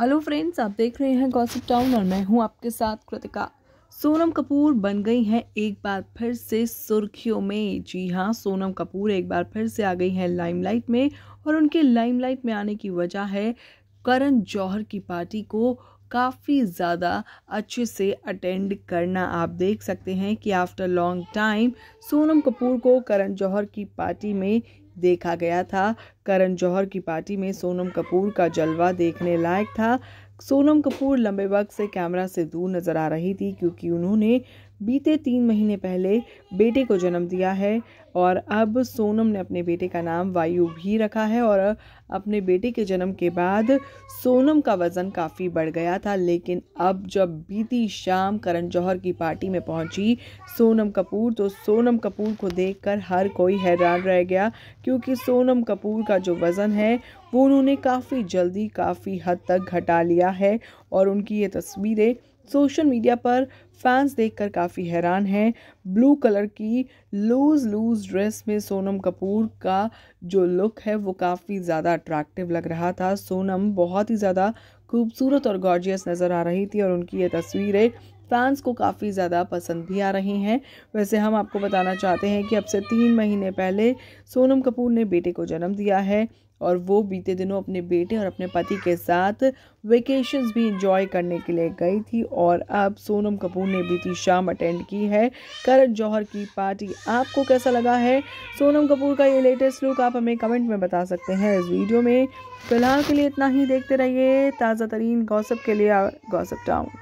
hello friends आप देख रहे हैं गॉसिप टाउन और मैं हूं आपके साथ कृतिका सोनम कपूर बन गई हैं एक बार फिर से सुर्खियों में जी हाँ सोनम कपूर एक बार फिर से आ गई हैं लाइमलाइट में और उनके लाइमलाइट में आने की वजह है करण जौहर की पार्टी को काफ़ी ज़्यादा अच्छे से अटेंड करना आप देख सकते हैं कि after long time Sonam Kapoor को करण जौहर की पार्टी में देखा गया था करण जौहर की पार्टी में सोनम कपूर का जलवा देखने लायक था सोनम कपूर लंबे वक्त से कैमरा से दूर नज़र आ रही थी क्योंकि उन्होंने बीते तीन महीने पहले बेटे को जन्म दिया है और अब सोनम ने अपने बेटे का नाम वायु भी रखा है और अपने बेटे के जन्म के बाद सोनम का वज़न काफ़ी बढ़ गया था लेकिन अब जब बीती शाम करण जौहर की पार्टी में पहुंची सोनम कपूर तो सोनम कपूर को देखकर हर कोई हैरान रह गया क्योंकि सोनम कपूर का जो वज़न है वो उन्होंने काफ़ी जल्दी काफ़ी हद तक घटा लिया है और उनकी ये तस्वीरें सोशल मीडिया पर फैंस देखकर काफ़ी हैरान हैं ब्लू कलर की लूज़ लूज़ ड्रेस में सोनम कपूर का जो लुक है वो काफ़ी ज़्यादा अट्रैक्टिव लग रहा था सोनम बहुत ही ज़्यादा खूबसूरत और गॉर्जियस नज़र आ रही थी और उनकी ये तस्वीरें फैंस को काफ़ी ज़्यादा पसंद भी आ रही हैं वैसे हम आपको बताना चाहते हैं कि अब से तीन महीने पहले सोनम कपूर ने बेटे को जन्म दिया है और वो बीते दिनों अपने बेटे और अपने पति के साथ वेकेशंस भी इंजॉय करने के लिए गई थी और अब सोनम कपूर ने बीती शाम अटेंड की है करण जौहर की पार्टी आपको कैसा लगा है सोनम कपूर का ये लेटेस्ट लुक आप हमें कमेंट में बता सकते हैं इस वीडियो में फिलहाल के लिए इतना ही देखते रहिए ताज़ा तरीन गौसब के लिए गौसप टाउन